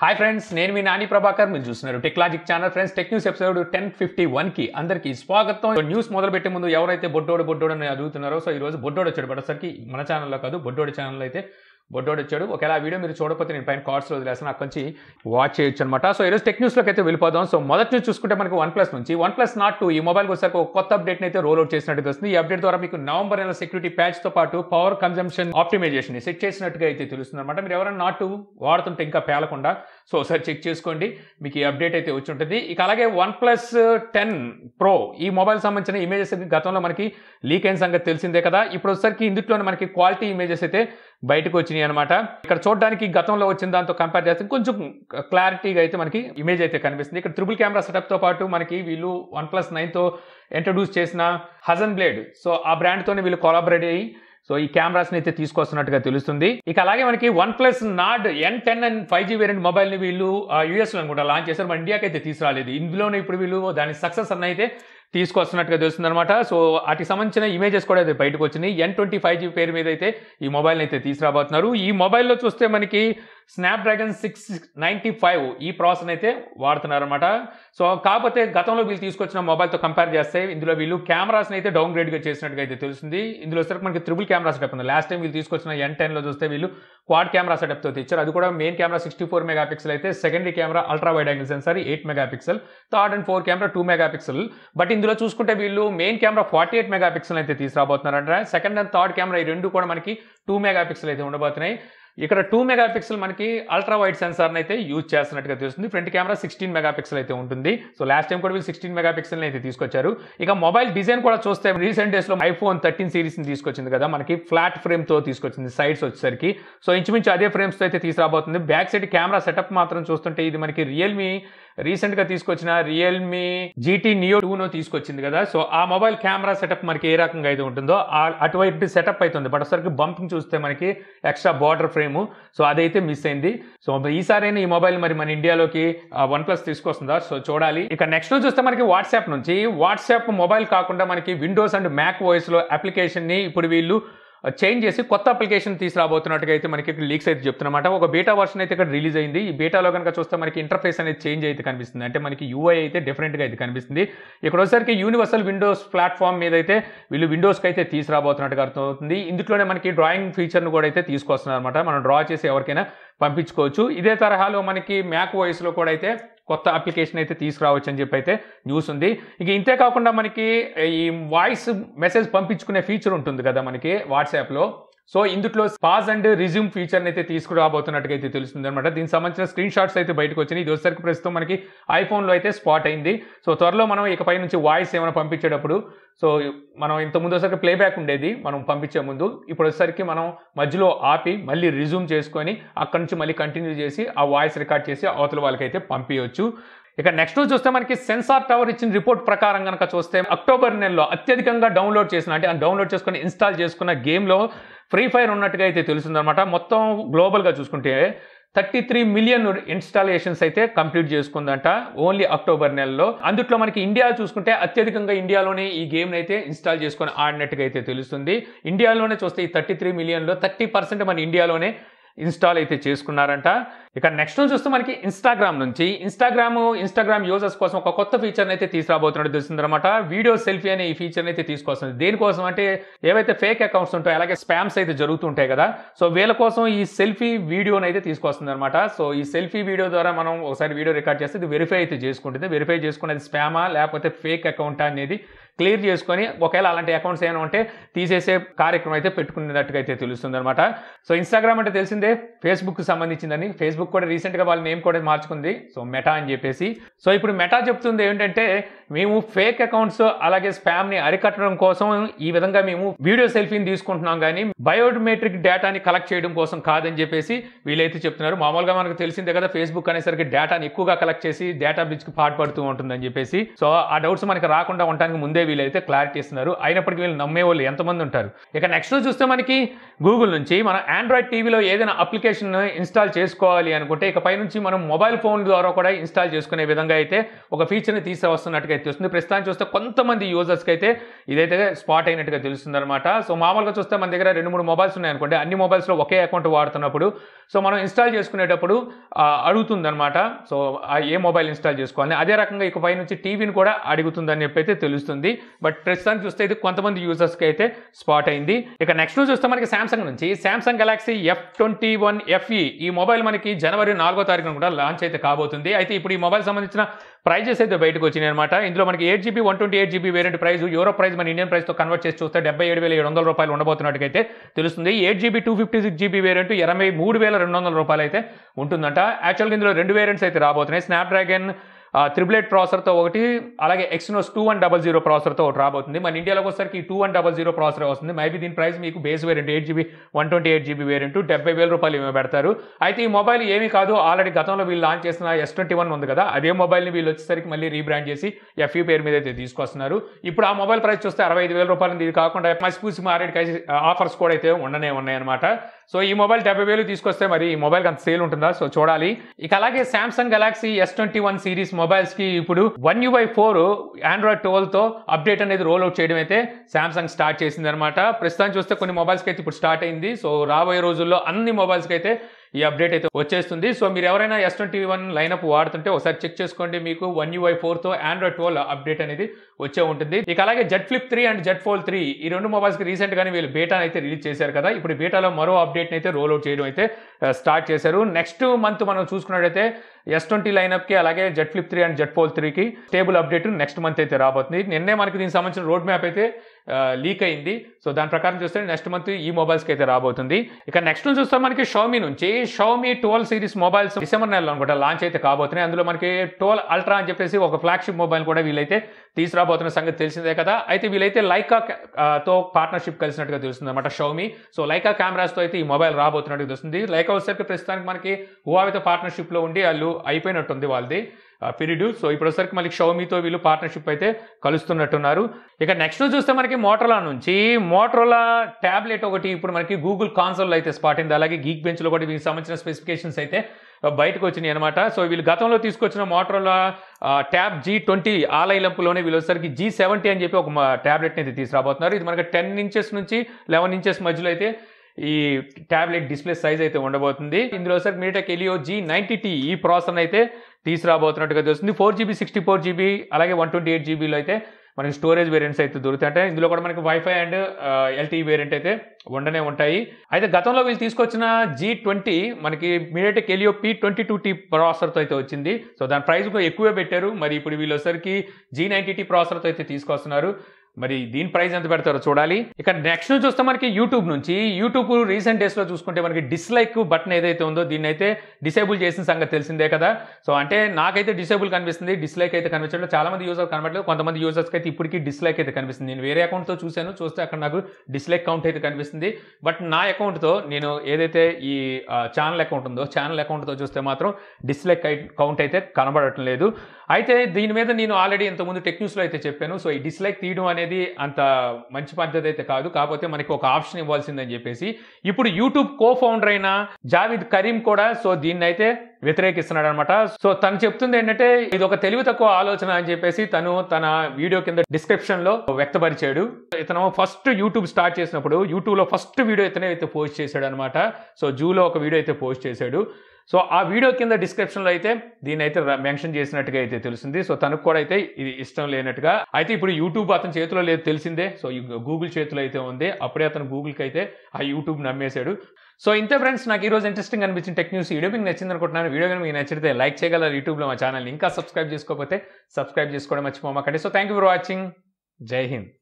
hi friends నేను మీ నాని ప్రభాకర్ మీరు చూస్తున్నారు tech logic channel friends tech news episode ten fifty one కి అందరికి స్వాగతం న్యూస్ మొదలు పెట్టే ముందు ఎవరైతే బొడ్డోడు బొడ్డోడు అని అడుగుతున్నారో సో ఈ రోజు బొడ్డోడు వచ్చాడు పడేసరికి మన ఛానల్లో కాదు బొడ్డోడు ఛానల్ అయితే బొడ్డోడు వచ్చాడు ఒకవేళ ఆ వీడియో మీరు చూడకపోతే నేను పైన కార్డ్స్ వదిలేస్తాను నాకు కొంచెం వాచ్ చేయొచ్చు అనమాట సో ఈరోజు టెక్ న్యూస్లోకి అయితే వెళ్ళిపోదాం సో మొదటి నుంచి చూసుకుంటే మనకి వన్ ప్లస్ నుంచి వన్ ప్లస్ నాట్ టూ ఈ మొబైల్కి వచ్చాక ఒక కొత్త అప్డేట్ని అయితే రోల్ అవుట్ చేసినట్టు వస్తుంది ఈ అప్డేట్ ద్వారా మీకు నవంబర్ నెల సెక్యూరిటీ ప్యాచ్తో పాటు పవర్ కన్జంప్షన్ ఆప్టిమైజేషన్ సెట్ చేసినట్టుగా అయితే తెలుస్తుంది అనమాట మీరు ఎవరైనా నాట్ టూ వాడుతుంటే ఇంకా పేలకుండా సో ఒకసారి చెక్ చేసుకోండి మీకు ఈ అప్డేట్ అయితే వచ్చి ఉంటుంది ఇక అలాగే వన్ ప్లస్ టెన్ ప్రో ఈ మొబైల్ సంబంధించిన ఇమేజెస్ గతంలో మనకి లీక్ అయిన సంగతి తెలిసిందే కదా ఇప్పుడు వచ్చేసరికి ఇందుట్లోనే మనకి క్వాలిటీ ఇమేజెస్ అయితే బయటకు వచ్చినాయి అనమాట ఇక్కడ చూడడానికి గతంలో వచ్చిన దాంతో కంపేర్ చేస్తే కొంచెం క్లారిటీగా అయితే మనకి ఇమేజ్ అయితే కనిపిస్తుంది ఇక్కడ ట్రిపుల్ కెమెరా సెటప్తో పాటు మనకి వీళ్ళు వన్ ప్లస్ నైన్తో ఇంట్రడ్యూస్ చేసిన హజన్ బ్లేడ్ సో ఆ బ్రాండ్తోనే వీళ్ళు కొలాబరేట్ అయ్యి సో ఈ కెమెరాస్ని అయితే తీసుకొస్తున్నట్టుగా తెలుస్తుంది ఇక అలాగే మనకి OnePlus Nord N ten and five G variant మొబైల్ని వీళ్ళు యూఎస్లో కూడా లాంచ్ చేశారు మన ఇండియాకి అయితే తీసుకురాలేదు ఇందులోనే ఇప్పుడు వీళ్ళు దాని సక్సెస్ అన్నైతే అయితే తీసుకొస్తున్నట్టుగా తెలుస్తుందనమాట సో వాటికి సంబంధించిన ఇమేజెస్ కూడా అయితే బయటకు వచ్చినాయి ఎన్ ట్వంటీ ఫైవ్ జీ పేరు మీద అయితే ఈ మొబైల్ని అయితే తీసుకురాబోతున్నారు ఈ మొబైల్లో చూస్తే మనకి స్నాప్డ్రాగన్ సిక్స్ నైంటీ ఫైవ్ ఈ ప్రాసెస్ అయితే వాడుతున్నారనమాట సో కాకపోతే గతంలో వీళ్ళు తీసుకొచ్చిన మొబైల్తో కంపేర్ చేస్తే ఇందులో వీళ్ళు కెమెరాస్ని అయితే డౌన్ గ్రేడ్గా చేసినట్టుగా అయితే తెలుస్తుంది ఇందులో సరికి మనకి త్రిబుల్ కెమెరాస్ ఉంది లాస్ట్ టైం వీళ్ళు తీసుకొచ్చిన ఎన్ టెన్లో చూస్తే వీళ్ళు క్వాడ్ కెమెరా సెటప్తో తెచ్చారు అది కూడా main camera sixty four mega అయితే secondary camera ultra wide angle sensor eight megapixel third and four camera two mega but ఇందులో చూసుకుంటే వీళ్ళు main camera forty eight mega pixel అయితే తీసుకురాబోతున్నారంట సెకండ్ అండ్ థర్డ్ కెమెరా ఈ రెండు కూడా మనకి టూ మెగా పిక్సెల్ అయితే ఉండబోతున్నాయి ఇక్కడ టూ మెగా పిక్సెల్ మనకి అల్ట్రా వైట్ సెన్సార్ని అయితే యూజ్ చేస్తున్నట్టుగా తెలుస్తుంది front camera sixteen mega pixel అయితే ఉంటుంది సో లాస్ట్ టైం కూడా వీళ్ళు సిక్స్టీన్ మెగా అయితే తీసుకొచ్చారు ఇక మొబైల్ డిజైన్ కూడా చూస్తే రీసెంట్ డేస్లో ఐఫోన్ థర్టీన్ సిరీస్ని తీసుకొచ్చింది కదా మనకి ఫ్లాట్ ఫ్రేమ్తో తీసుకొచ్చింది సైడ్స్ వచ్చేసరికి సో ఇంచుమించు అదే ఫ్రేమ్స్తో అయితే తీసుకురాబోతుంది బ్యాక్ సైడ్ కెమెరా సెటప్ మాత్రం చూస్తుంటే ఇది మనకి రియల్మీ రీసెంట్గా తీసుకొచ్చిన రియల్మీ జీటీ నియో టూను తీసుకొచ్చింది కదా సో ఆ మొబైల్ కెమెరా సెటప్ మనకి ఏ రకంగా అయితే ఉంటుందో అటువైపు సెటప్ అవుతుంది బట్ ఒకసారికి బంపింగ్ చూస్తే మనకి ఎక్స్ట్రా బార్డర్ ఫ్రేమ్ సో అదైతే మిస్ అయింది సో ఈసారైనా ఈ మొబైల్ మరి మన ఇండియాలోకి వన్ ప్లస్ తీసుకొస్తుందా సో చూడాలి ఇక నెక్స్ట్ చూస్తే మనకి వాట్సాప్ నుంచి వాట్సాప్ మొబైల్ కాకుండా మనకి విండోస్ అండ్ మ్యాక్ వాయిస్లో అప్లికేషన్ని ఇప్పుడు వీళ్ళు చేంజ్ చేసి కొత్త అప్లికేషన్ తీసుకురాబోతున్నట్టుగా అయితే మనకి లీక్స్ అయితే చెప్తున్నమాట ఒక బీటా వర్షన్ అయితే ఇక్కడ రిలీజ్ అయింది ఈ బీటాలో కనుక చూస్తే మనకి ఇంటర్ఫేస్ అనేది చేంజ్ అయితే కనిపిస్తుంది అంటే మనకి యూఐ అయితే డిఫరెంట్గా అయితే కనిపిస్తుంది ఇక్కడ ఒకసారికి యూనివర్సల్ విండోస్ ప్లాట్ఫామ్ మీద అయితే వీళ్ళు విండోస్కి అయితే తీసుకురాబోతున్నట్టుగా అర్థమవుతుంది ఇందులోనే మనకి డ్రాయింగ్ ఫీచర్ను కూడా అయితే తీసుకొస్తున్నారు అనమాట మనం డ్రా చేసి ఎవరికైనా పంపించుకోవచ్చు ఇదే తరహాలో మనకి మ్యాక్ వాయిస్లో కూడా అయితే కొత్త అప్లికేషన్ అయితే తీసుకురావచ్చు అని చెప్పి అయితే న్యూస్ ఉంది ఇక ఇంతే కాకుండా మనకి ఈ వాయిస్ మెసేజ్ పంపించుకునే ఫీచర్ ఉంటుంది కదా మనకి వాట్సాప్లో సో ఇందులో పాజ్ అండ్ రిజ్యూమ్ ఫీచర్ని అయితే తీసుకురాబోతున్నట్టుగా అయితే తెలుస్తుంది అనమాట దీనికి సంబంధించిన స్క్రీన్ షాట్స్ అయితే బయటకు వచ్చినాయి ఇది వచ్చేసరికి ప్రస్తుతం మనకి ఐఫోన్లో అయితే స్పాట్ అయింది సో త్వరలో మనం ఇకపై నుంచి వాయిస్ ఏమైనా పంపించేటప్పుడు సో మనం ఇంతకుముందు వచ్చేసరికి ప్లేబ్యాక్ ఉండేది మనం పంపించే ముందు ఇప్పుడు వచ్చేసరికి మనం మధ్యలో ఆపి మళ్ళీ రిజ్యూమ్ చేసుకొని అక్కడి నుంచి మళ్ళీ కంటిన్యూ చేసి ఆ వాయిస్ రికార్డ్ చేసి అవతల వాళ్ళకైతే పంపించవచ్చు ఇక నెక్స్ట్ చూస్తే మనకి సెన్సార్ టవర్ ఇచ్చిన రిపోర్ట్ ప్రకారం కనుక చూస్తే అక్టోబర్ నెలలో అత్యధికంగా డౌన్లోడ్ చేసిన అంటే డౌన్లోడ్ చేసుకుని ఇన్స్టాల్ చేసుకున్న గేమ్లో ఫ్రీ ఫైర్ ఉన్నట్టుగా అయితే తెలుస్తుందన్నమాట మొత్తం గ్లోబల్గా చూసుకుంటే థర్టీ త్రీ మిలియన్ ఇన్స్టాలేషన్స్ అయితే కంప్లీట్ చేసుకుందంట ఓన్లీ అక్టోబర్ నెలలో అందుట్లో మనకి ఇండియా చూసుకుంటే అత్యధికంగా ఇండియాలోనే ఈ గేమ్ని అయితే ఇన్స్టాల్ చేసుకొని ఆడినట్టుగా అయితే తెలుస్తుంది ఇండియాలోనే చూస్తే ఈ థర్టీ త్రీ మిలియన్లో థర్టీ పర్సెంట్ మన ఇండియాలోనే ఇన్స్టాల్ అయితే చేసుకున్నారంట ఇక నెక్స్ట్ చూస్తే మనకి ఇన్స్టాగ్రామ్ నుంచి ఇన్స్టాగ్రామ్ ఇన్స్టాగ్రామ్ యూజర్స్ కోసం ఒక కొత్త ఫీచర్ని అయితే తీసుకురాబోతున్నట్టు తెలుస్తుంది అనమాట వీడియో సెల్ఫీ అనే ఈ ఫీచర్ని అయితే తీసుకొస్తుంది దేనికోసం అంటే ఏవైతే ఫేక్ అకౌంట్స్ ఉంటాయో అలాగే స్పామ్స్ అయితే జరుగుతుంటాయి కదా సో వీళ్ళ కోసం ఈ సెల్ఫీ వీడియోని అయితే తీసుకొస్తుంది అనమాట సో ఈ సెల్ఫీ వీడియో ద్వారా మనం ఒకసారి వీడియో రికార్డ్ చేస్తే ఇది వెరిఫై అయితే చేసుకుంటుంది వెరిఫై చేసుకునేది స్పామా లేకపోతే ఫేక్ అకౌంటా అనేది క్లియర్ చేసుకొని ఒకవేళ అలాంటి అకౌంట్స్ ఏమైనా ఉంటే తీసేసే కార్యక్రమం అయితే పెట్టుకునేటట్టుగా అయితే తెలుస్తుంది అనమాట సో ఇన్స్టాగ్రామ్ అంటే తెలిసిందే ఫేస్బుక్ సంబంధించిందని ఫేస్బుక్ కూడా రీసెంట్గా వాళ్ళ నేమ్ కూడా మార్చుకుంది సో మెటా అని చెప్పేసి సో ఇప్పుడు మెటా చెప్తుంది ఏంటంటే మేము ఫేక్ అకౌంట్స్ అలాగే స్పామ్ని అరికట్టడం కోసం ఈ విధంగా మేము వీడియో సెల్ఫీని తీసుకుంటున్నాం కానీ బయోమెట్రిక్ డేటాని కలెక్ట్ చేయడం కోసం కాదని చెప్పేసి వీలైతే చెప్తున్నారు మామూలుగా మనకు తెలిసిందే కదా ఫేస్బుక్ అనేసరికి డేటాని ఎక్కువగా కలెక్ట్ చేసి డేటా బ్రిడ్జ్కి పడుతూ ఉంటుందని చెప్పేసి సో ఆ డౌట్స్ మనకి రాకుండా ఉండడానికి ముందే వీళ్ళైతే క్లారిటీ ఇస్తున్నారు అయినప్పటికీ వీళ్ళు నమ్మే వాళ్ళు ఎంతమంది ఉంటారు ఇక నెక్స్ట్ చూస్తే మనకి గూగుల్ నుంచి మనం ఆండ్రాయిడ్ టీవీలో ఏదైనా అప్లికేషన్ ఇన్స్టాల్ చేసుకోవాలి అనుకుంటే ఇక పైనుంచి మనం మొబైల్ ఫోన్ ద్వారా కూడా ఇన్స్టాల్ చేసుకునే విధంగా అయితే ఒక ఫీచర్ని తీసుకొస్తున్నట్టుగా అయితే వస్తుంది ప్రస్తుతానికి చూస్తే కొంతమంది యూజర్స్కి అయితే ఇదైతే స్పాట్ అయినట్టుగా తెలుస్తుంది అనమాట సో మామూలుగా చూస్తే మన దగ్గర రెండు మూడు మొబైల్స్ ఉన్నాయనుకోండి అన్ని మొబైల్స్లో ఒకే అకౌంట్ వాడుతున్నప్పుడు సో మనం ఇన్స్టాల్ చేసుకునేటప్పుడు అనమాట సో ఏ మొబైల్ ఇన్స్టాల్ చేసుకోవాలి అదే రకంగా ఇక పైనుంచి టీవీని కూడా అడుగుతుందని చెప్పి అయితే తెలుస్తుంది బట్ ప్రస్తుతానికి చూస్తే ఇది కొంతమంది యూజర్స్కి అయితే స్పాట్ అయింది ఇక నెక్స్ట్ చూస్తే మనకి శాంసంగ్ నుంచి Samsung Galaxy F twenty one ఈ మొబైల్ మనకి జనవరి నాలుగో తారీఖున కూడా లాంచ్ అయితే కాబోతుంది అయితే ఇప్పుడు ఈ మొబైల్ సంబంధించిన ప్రైజెస్ అయితే బయటకు వచ్చినాయి అనమాట ఇందులో మనకి eight GB one twenty eight GB variant price Europe price మన ఇండియన్ ప్రైస్తో కన్వర్ట్ చేసి చూస్తే డెబ్బై ఏడు వేల ఏడు వందల రూపాయలు ఉండబోతున్నట్టుకైతే తెలుస్తుంది eight GB two fifty six GB variant ఇరవై మూడు వేల రెండు వందల రూపాయలు అయితే ఉంటుందంట యాక్చువల్గా ఇందులో రెండు వేరియంట్స్ అయితే రాబోతున్నాయి స్నాప్డ్రాగన్ త్రిబ్లెట్ ప్రాసర్తో ఒకటి అలాగే Exynos two one double zero ప్రాసర్తో ఒకటి రాబోతుంది మన ఇండియాలోకి వచ్చేసరికి two one double zero processor వస్తుంది మేబీ దీని ప్రైస్ మీకు base variant eight GB one twenty eight GB variant డెబ్బై వేల రూపాయలు ఏమో పెడతారు అయితే ఈ మొబైల్ ఏమీ కాదు ఆల్రెడీ గతంలో వీళ్ళు లాంచ్ చేసిన ఎస్ ట్వంటీ వన్ ఉంది కదా అదే మొబైల్ని వీళ్ళు వచ్చేసరికి మళ్ళీ రీబ్రాండ్ చేసి ఎఫ్ఈ e పేరు మీద అయితే తీసుకొస్తున్నారు ఇప్పుడు ఆ మొబైల్ ప్రైస్ చూస్తే అరవై ఐదు వేల రూపాయలు ఇది కాకుండా మసిపూసి మారేడుకి ఆఫర్స్ కూడా అయితే ఉండనే ఉన్నాయన్నమాట సో ఈ మొబైల్ డెబ్బై వేలు తీసుకొస్తే మరి ఈ మొబైల్కి అంత సేల్ ఉంటుందా సో చూడాలి ఇక అలాగే Samsung Galaxy S twenty one series mobile మొబైల్స్కి ఇప్పుడు వన్ యూఐ ఫోర్ ఆండ్రాయిడ్ తో అప్డేట్ అనేది రోల్ అవుట్ చేయడం అయితే శాంసంగ్ స్టార్ట్ చేసింది అనమాట ప్రస్తుతం చూస్తే కొన్ని మొబైల్స్కి అయితే ఇప్పుడు స్టార్ట్ అయింది సో రాబోయే రోజుల్లో అన్ని మొబైల్స్కి అయితే ఈ అప్డేట్ అయితే వచ్చేస్తుంది సో మీరు ఎవరైనా ఎస్ ట్వంటీ వన్ లైనప్ వాడుతుంటే ఒకసారి చెక్ చేసుకోండి మీకు వన్ యూఐ ఫోర్తో ఆండ్రాయిడ్ ట్వెల్వ్ అప్డేట్ అనేది వచ్చే ఉంటుంది ఇక అలాగే Z Flip three and Z Fold three ఈ రెండు మొబైల్స్కి రీసెంట్గానే వీళ్ళు బేటా అయితే రిలీజ్ చేశారు కదా ఇప్పుడు బేటాలో మరో అప్డేట్ని అయితే రోల్అవుట్ చేయడం అయితే స్టార్ట్ చేశారు నెక్స్ట్ మంత్ మనం చూసుకున్నట్టయితే ఎస్ ట్వంటీ లైనప్కి అలాగే Z Flip three and Z Fold త్రీకి స్టేబుల్ అప్డేట్ నెక్స్ట్ మంత్ అయితే రాబోతుంది నిన్నే మనకి దీనికి సంబంధించిన రోడ్ మ్యాప్ అయితే లీక్ అయింది సో దాని ప్రకారం చూస్తే నెక్స్ట్ మంత్ ఈ మొబైల్స్కి అయితే రాబోతుంది ఇక నెక్స్ట్ చూస్తే మనకి షోమీ నుంచి Xiaomi twelve series mobiles December నెలలో అనుకుంటా లాంచ్ అయితే కాబోతున్నాయి అందులో మనకి టోల్ అల్ట్రా అని చెప్పేసి ఒక ఫ్లాగ్షిప్ మొబైల్ కూడా వీళ్ళైతే తీసుకురాబోతున్న సంగతి తెలిసిందే కదా అయితే వీళ్ళైతే లైకా తో పార్ట్నర్షిప్ కలిసినట్టుగా తెలుస్తుంది అనమాట షోమీ సో లైకా కెమెరాస్తో అయితే ఈ మొబైల్ రాబోతున్నట్టుగా తెలుస్తుంది లైకా వచ్చేసరికి ప్రస్తుతానికి మనకి హువావితో పార్ట్నర్షిప్లో ఉండి వాళ్ళు అయిపోయినట్టుంది వాళ్ళది పీరియడ్ uh, సో ఇప్పుడొసరికి మళ్ళీ షౌమీతో వీళ్ళు పార్ట్నర్షిప్ అయితే కలుస్తున్నట్టున్నారు ఇక నెక్స్ట్ చూస్తే మనకి మోటరోలా నుంచి మోటరోలా ట్యాబ్లెట్ ఒకటి ఇప్పుడు మనకి గూగుల్ కాన్సోల్ అయితే స్పాట్ అయింది అలాగే గీక్ బెంచ్లో కూడా వీళ్ళకి సంబంధించిన స్పెసిఫికేషన్స్ అయితే uh, బయటకు వచ్చినాయి అనమాట సో వీళ్ళు గతంలో తీసుకొచ్చిన మోటార్లో ట్యాబ్ జీ ట్వంటీ లంపులోనే వీళ్ళు వచ్చరికి జీ సెవెంటీ అని చెప్పి ఒక ట్యాబ్లెట్ని uh, అయితే తీసుకురాబోతున్నారు ఇది మనకి టెన్ ఇంచెస్ నుంచి లెవెన్ ఇంచెస్ మధ్యలో అయితే ఈ ట్యాబ్లెట్ డిస్ప్లే సైజ్ అయితే ఉండబోతుంది ఇందులో సార్ MediaTek Helio G ninety T ఈ ప్రాసెసర్ అయితే తీసుకురాబోతున్నట్టుగా తెలుస్తుంది four GB sixty four GB అలాగే వన్ ట్వంటీ ఎయిట్ జీబీలో అయితే మనకి స్టోరేజ్ వేరియంట్స్ అయితే దొరుకుతాయి అంటే ఇందులో కూడా మనకి వైఫై అండ్ ఎల్టీ వేరియంట్ అయితే ఉండనే ఉంటాయి అయితే గతంలో వీళ్ళు తీసుకొచ్చిన జీ ట్వంటీ మనకి MediaTek Helio P twenty two T ప్రాసెసర్తో అయితే వచ్చింది సో దాని ప్రైస్ కూడా ఎక్కువే పెట్టారు మరి ఇప్పుడు వీళ్ళు వచ్చరికి జీ నైన్టీ టీ ప్రాసెసర్తో అయితే తీసుకొస్తున్నారు మరి దీని ప్రైస్ ఎంత పెడతారో చూడాలి ఇక నెక్స్ట్ చూస్తే మనకి యూట్యూబ్ నుంచి యూట్యూబ్ రీసెంట్ డేస్లో చూసుకుంటే మనకి డిస్లైక్ బటన్ ఏదైతే ఉందో దీన్ని అయితే డిసేబుల్ చేసిన సంగతి తెలిసిందే కదా సో అంటే నాకైతే డిసేబుల్ కనిపిస్తుంది డిస్లైక్ అయితే కనిపించడం చాలా మంది యూజర్ కనబడలేదు కొంతమంది యూజర్స్కి అయితే ఇప్పటికీ డిస్లైక్ అయితే కనిపిస్తుంది నేను వేరే అకౌంట్తో చూశాను చూస్తే అక్కడ నాకు డిస్లైక్ కౌంట్ అయితే కనిపిస్తుంది బట్ నా అకౌంట్తో నేను ఏదైతే ఈ ఛానల్ అకౌంట్ ఉందో ఛానల్ అకౌంట్తో చూస్తే మాత్రం డిస్లైక్ కౌంట్ అయితే కనబడటం లేదు అయితే దీని మీద నేను ఆల్రెడీ ఇంతకుముందు టెక్ న్యూస్లో అయితే చెప్పాను సో ఈ డిస్లైక్ తీయడం అనేది అనేది అంత మంచి పద్ధతి అయితే కాదు కాకపోతే మనకి ఒక ఆప్షన్ ఇవ్వాల్సిందని చెప్పేసి ఇప్పుడు యూట్యూబ్ కో ఫౌండర్ అయిన జావిద్ కరీం కూడా సో దీన్ని అయితే వ్యతిరేకిస్తున్నాడు అనమాట సో తను చెప్తుంది ఏంటంటే ఇది ఒక తెలివి తక్కువ ఆలోచన అని చెప్పేసి తను తన వీడియో కింద డిస్క్రిప్షన్ లో వ్యక్తపరిచాడు ఇతను ఫస్ట్ యూట్యూబ్ స్టార్ట్ చేసినప్పుడు యూట్యూబ్ లో ఫస్ట్ వీడియో ఇతనే అయితే పోస్ట్ చేశాడు అనమాట సో జూలో ఒక వీడియో అయితే పోస్ట్ చేశాడు సో ఆ వీడియో కింద డిస్క్రిప్షన్లో అయితే దీని అయితే మెన్షన్ చేసినట్టుగా అయితే తెలిసింది సో తనకు కూడా అయితే ఇది ఇష్టం లేనట్టుగా అయితే ఇప్పుడు యూట్యూబ్ అతని చేతిలో లేదు తెలిసిందే సో గూగుల్ చేతిలో అయితే ఉంది అప్పుడే అతను గూగుల్కి అయితే ఆ యూట్యూబ్ నమ్మేశాడు సో ఇంతే ఫ్రెండ్స్ నాకు ఈ రోజు ఇంట్రెస్టింగ్ అనిపించిన టెక్ న్యూస్ వీడియో మీకు నచ్చింది అనుకుంటున్నాను వీడియో కానీ మీకు నచ్చితే లైక్ చేయగలరు యూట్యూబ్లో మా ఛానల్ ఇంకా సబ్స్క్రైబ్ చేసుకోకపోతే సబ్స్క్రైబ్ చేసుకోవడం మర్చిపోమాకండి so thank you for watching జై హింద్